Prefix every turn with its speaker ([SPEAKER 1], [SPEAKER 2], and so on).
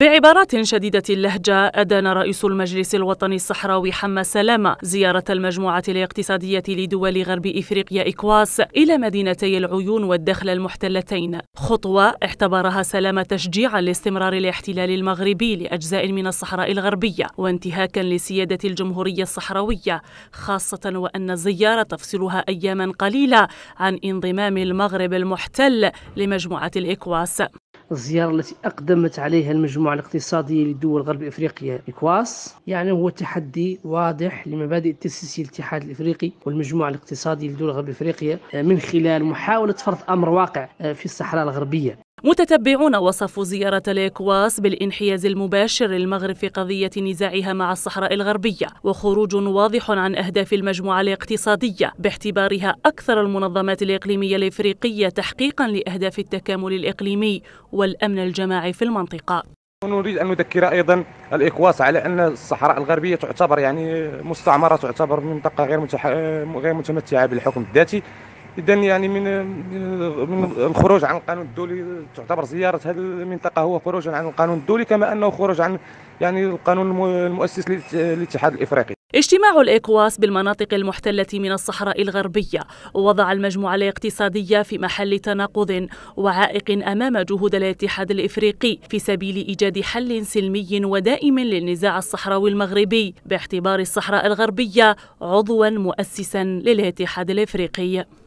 [SPEAKER 1] بعبارات شديدة اللهجة أدان رئيس المجلس الوطني الصحراوي حما سلامة زيارة المجموعة الاقتصادية لدول غرب إفريقيا إكواس إلى مدينتي العيون والدخل المحتلتين خطوة اعتبرها سلامة تشجيعا لاستمرار الاحتلال المغربي لأجزاء من الصحراء الغربية وانتهاكا لسيادة الجمهورية الصحراوية خاصة وأن الزيارة تفصلها أياما قليلة عن انضمام المغرب المحتل لمجموعة الإكواس
[SPEAKER 2] الزيارة التي أقدمت عليها المجموعة الاقتصادية لدول غرب إفريقيا إكواس يعني هو تحدي واضح لمبادئ تأسيس الاتحاد الإفريقي والمجموعة الاقتصادية لدول غرب إفريقيا آه، من خلال محاولة فرض أمر واقع آه، في الصحراء الغربية
[SPEAKER 1] متتبعون وصفوا زيارة الإكواس بالانحياز المباشر للمغرب في قضية نزاعها مع الصحراء الغربية وخروج واضح عن أهداف المجموعة الاقتصادية باعتبارها أكثر المنظمات الإقليمية الإفريقية تحقيقا لأهداف التكامل الإقليمي والأمن الجماعي في المنطقة
[SPEAKER 3] نريد ان نذكر ايضا الاقواس على ان الصحراء الغربيه تعتبر يعني مستعمره تعتبر منطقه غير غير متمتعه بالحكم الذاتي اذا يعني من من الخروج عن القانون الدولي تعتبر زياره هذه المنطقه هو خروج عن القانون الدولي كما انه خروج عن يعني القانون المؤسس للاتحاد الافريقي
[SPEAKER 1] اجتماع الإيكواس بالمناطق المحتلة من الصحراء الغربية وضع المجموعة الاقتصادية في محل تناقض وعائق أمام جهود الاتحاد الإفريقي في سبيل إيجاد حل سلمي ودائم للنزاع الصحراوي المغربي باعتبار الصحراء الغربية عضوا مؤسسا للاتحاد الإفريقي